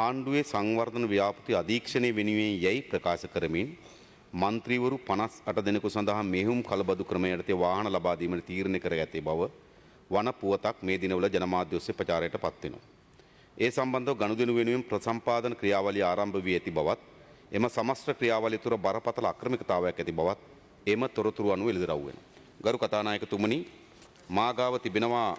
ආණ්ඩුවේ සංවර්ධන ව්‍යාපති අධීක්ෂණය වෙනුවෙන් යැයි ප්‍රකාශ කරමින් මන්ත්‍රීවරු පනස් අට දෙනෙකු සඳහා මෙහුම් කලබදු ක්‍රමයටතේ වාහන ලබාදීමට තීරණය කර ඇති බව වන පුවතක් මේ දිනවල ජනමාධ්‍යස්සේ ප්‍රචාරයට පත්වෙනවා. ඒ සම්බන්ධ ගණුදෙනු වෙනුවෙන් ප්‍රසම්පාදන ක්‍රියාවලි ආරම්භ වී ඇති බවත් එම සමස්ත්‍ර ක්‍රියාවලි තුර බරපතල අක්‍රමිකතාවයක් ඇති බවත් එම තොරතුරු අනුව එළිදරව් වෙනවා. ගරු කතානායකතුමනි මාගාව තිබෙනවා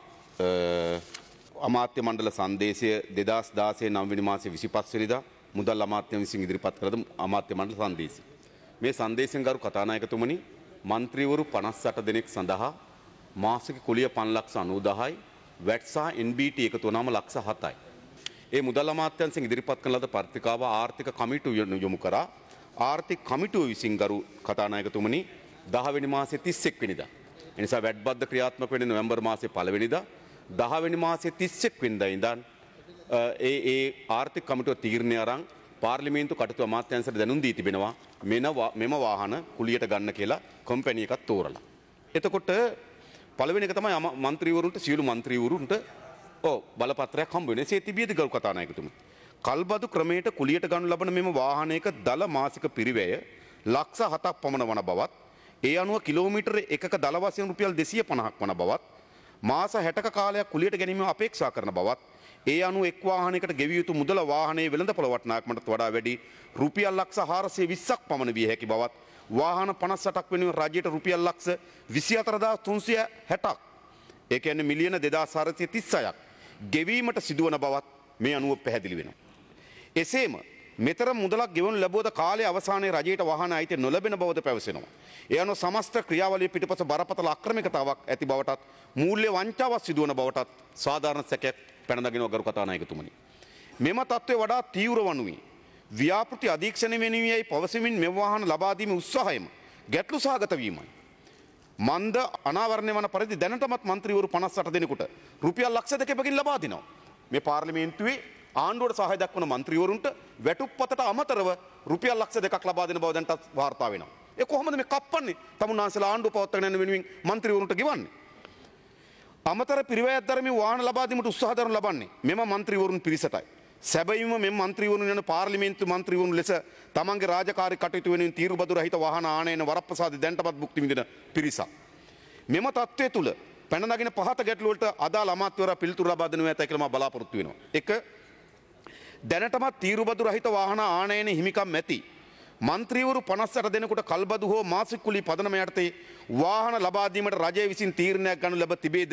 අමාත්‍ය මණ්ඩල සංදේශය දෙදස් දාසේ නම්විනි මාසේ විසි පස්වනිදා මුදල් අමාත්‍ය විසින් ඉදිරිපත් කරද අමාත්‍ය මණ්ඩල සංදේශය. මේ සංදේශෙන් ගරු කතානායකතුමනි මන්ත්‍රීවරු පනස්සට දෙනෙක් සඳහා මාසක කුලිය පන්ලක්ෂ අනූදාහයි වැට්සා NBT එකතු වනාම ලක්ෂ හතයි. ඒ මුදල් අමාත්‍යන්සින් ඉදිරිපත් කන ලද පර්තිකාව ආර්ථික කමිටු යොමු කරා ආර්ථික කමිටුව විසින් ගරු කතානායකතුමනි දහවැනි මාසේ තිස්සෙක් වෙනිදා. එනිසා වැඩ්බද්ධ ක්‍රියාත්මක වෙන නොවැම්බර් මාසේ පළවෙනිදා දහවැනි මාසේ තිස්සෙක් වෙන්ද ඉඳන් ඒ ඒ ආර්ථික කමිටුව තීරණය අරන් පාර්ලිමේන්තු කටතු අමාත්‍යන්සට දැනුම් දී තිබෙනවා මෙන මෙම වාහන කුලියට ගන්න කියලා කොම්පැනි එකක් තෝරලා. එතකොට පළවෙනි එක තමයි මන්ත්‍රීවරුන්ට සියලු මන්ත්‍රීවරුන්ට ඕ බලපත්‍රයක් හම්බ වෙන්නේ සේතිබියද ගරු කතානායකතුමා. කල්බදු ක්‍රමයට කුලියට ගනු ලබන මෙම වාහනයක දල මාසික පිරිවැය ලක්ෂ හතක් පමණ වන බවත් ඒ අනුව කිලෝමීටර එකක දලවසයෙන් රුපියල් දෙසිය පණහක් වන බවත් මාස 60ක කාලයක් කුලියට ගැනීම අපේක්ෂා කරන බවත් ඒ අනුව එක් වාහනයකට ගෙවිය යුතු මුදල වාහනයේ වෙළඳපොළ වටිනාකමටත් වඩා වැඩි රුපියල් ලක්ෂ 420ක් පමණ විය හැකි බවත් වාහන 58ක් වෙනුවෙන් රජයට රුපියල් ලක්ෂ 24360ක් ඒ කියන්නේ මිලියන 2436ක් ගෙවීමට සිදුවන බවත් මේ අනුව පැහැදිලි වෙනවා. එසේම මෙතර මුදලක් ගෙවුණු ලැබුවද කාලය අවසානයේ රජයට වහන අයිති නොලැබෙන බවද පැවසෙනවා. ඒ අනුව සමස්ත ක්‍රියාවලිය පිටපස බරපතල අක්‍රමිකතාවක් ඇති බවටත් මූල්‍ය වංචාවක් සිදුවන බවටත් සාධාරණ සැකයක් පැනදගෙන ගරු කතානායකතුමනි. මෙම තත්ත්වය වඩා තීව්‍ර වනුයි. ව්‍යාපෘති අධීක්ෂණ වෙනුවයි පවසමින් මෙම වාහන ලබාදීම උත්සාහයම ගැටලු සහගත වීමයි. මන්ද අනාවරණය වන පරිදි දැනටමත් මන්ත්‍රීවරු 58 දෙනෙකුට රුපියල් ලක්ෂ දෙකකින් ලබා දෙනවා. මේ පාර්ලිමේන්තුවේ ආණ්ඩුවට සහය දක්වන මන්ත්‍රීවරුන්ට වැටුප්පතට අමතරව රුපියල් ලක්ෂ දෙකක් ලබා දෙන බව දැනටත් වාර්තා වෙනවා. ඒ කොහොමද මේ කප්පන්නේ? තමුන්නාන්සලා ආණ්ඩුව පවත්වාගෙන යන වෙනුවෙන් මන්ත්‍රීවරුන්ට ගෙවන්නේ. අමතර පිරිවැයක් ධර්මී වාහන ලබා දීමට උත්සාහ දරනු ලබන්නේ මෙම මන්ත්‍රීවරුන් පිරිසටයි. සැබයිම මෙ මන්ත්‍රීවරුන් යන පාර්ලිමේන්තු මන්ත්‍රීවරුන් ලෙස තමන්ගේ රාජකාරි කටයුතු වෙනුවෙන් තීරුබදු රහිත වාහන ආනයන වරප්‍රසාද දැන්ටපත් භුක්ති විඳින පිරිසක්. මෙම තත්ත්වය තුළ පැන නගින පහත ගැටලුවලට අදාළ අමාත්‍යවරයා පිළිතුරු ලබා දෙනවා ඇතයි කියලා මම බලාපොරොත්තු වෙනවා. එක දැනටමත් තීරුබදු රහිත වාහන ආනයන හිමිකම් ඇති. මන්ත්‍රීවරු පනස්සට දෙනකුට කල්බදු හෝ මාසික්කුලි පදනම යටතේ වාහන ලබාදීමට රජය විසින් තීරණයක් ගනු ලැබ තිබේද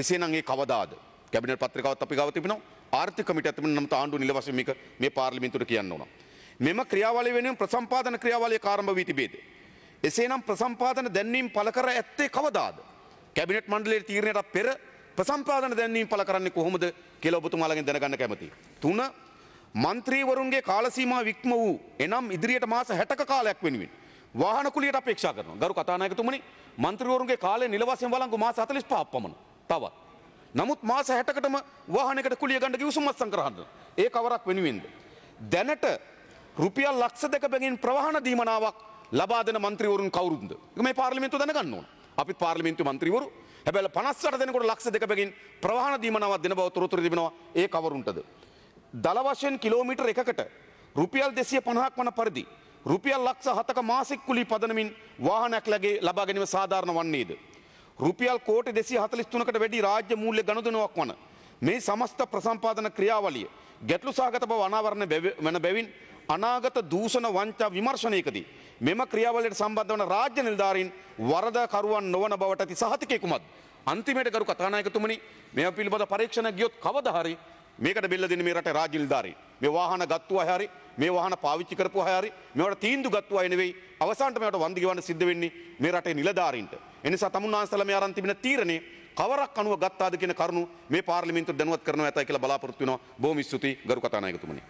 එසේනගේ කවදාද. කැබිනට පත්‍රිකවත් අපි ගව තිබෙන ආර්ථිකමිට ඇතිම නම්ත ආණ්ඩු නිලවසමික මේ පාර්ලිමිතුට කියන්න ඕන. මෙම ක්‍රියාවලය වෙනුවෙන් ප්‍රසම්පාදන ක්‍රියාවලය කාරම්භ වී තිබේද. එසේනම් ප්‍රසම්පාදන දැන්වීම් පල කර ඇත්තේ කවදාද. කැබිනට් මණ්ඩලේ තීරණයට පෙර ප්‍රසම්පාදන දැන්වීම් පල කරන්නේ කොහොමද කියලා ඔබතුමාලගෙන් දැනගන්න කැමති. තුන මන්ත්‍රීවරුන්ගේ කාලසීමා වික්ම වූ එනම් ඉදිරියට මාස හැටක කාලයක් වෙනුවෙන්. වාහනකුලියට අපේක්ෂා කරන ගරු කතානායකතුමනි මන්ත්‍රීවරුන්ගේ කාලය නිලවසයෙන් වලංගු මාස හතලිස් පහක්පමණ තවත්. නමුත් මාස හැටකටම වාහනකට කුලිය ගණඩ උසුමත් සංකරහන්න ඒ කවරක් වෙනුවෙන්ද. දැනට රුපියල් ලක්ෂ දෙක බැගින් ප්‍රවාහණ දීමනාවක් ලබාදන මන්ත්‍රීවරුන් කවරුන්ද මේ පාර්ලිමිතු දැනගන්න ඕන අපි පාර්ලිමින්තු මන්ත්‍රීවරු හැබැල පනස්සට දෙනකොට ලක්ෂ දෙක බැගින් ප්‍රවාහණ දීමනාවක් දෙන බව තොරතුර තිබෙනවා ඒ කවරුන්ටද. දළ වශයෙන් කිලෝමීටර් එකකට රුපියල් දෙසිය පණහක් වන පරිදි. රුපියල් ලක්ෂ හතක මාසික් කුලි පදනමින් වාහනයක් ලැගේ ලබා ගැනීම සාධාරණ වන්නේද. රුපියල් කෝට දෙසි හතලිස්තුනකට වැඩි රාජ්‍ය මූල්‍ය ගණදනුවක් වන. මේ සමස්ත ප්‍රසම්පාදන ක්‍රියාවලිය ගැටලු සාගත බව අනාවරණ වන බැවින් අනාගත දූෂණ වංචා විමර්ශනයකදී මෙම ක්‍රියාවලට සම්බන්ධ වන රාජ්‍ය නිලධාරීන් වරදකරුවන් නොවන බවට ඇති සහතිකයකුමත් අන්තිමයට ගරු කතානායකතුමනි මෙම පිළිබඳ පරීක්ෂණ ගියොත් කවදා හරි මේකට බෙල්ල දෙන මේ රට රාජ්‍ය නිලධාරීන්. මේ වාහන ගත්තුවා හැරි මේ වාහන පාවිච්චි කරපුවා හැරි මේවට තීන්දුව ගත්තුවා නෙවෙයි අවසානට මේවට වන්දි ගෙවන්න සිද්ධ වෙන්නේ මේ රටේ නිලධාරීන්ට. එනිසා තමුන්නාන්සලා මේ අරන් තිබෙන තීරණේ කවරක් අනුව ගත්තාද කියන කරුණු මේ පාර්ලිමේන්තුව දැනුවත් කරනවා ඇතයි කියලා බලාපොරොත්තු වෙනවා. බොහොම ස්තුතියි ගරු කතානායකතුමනි.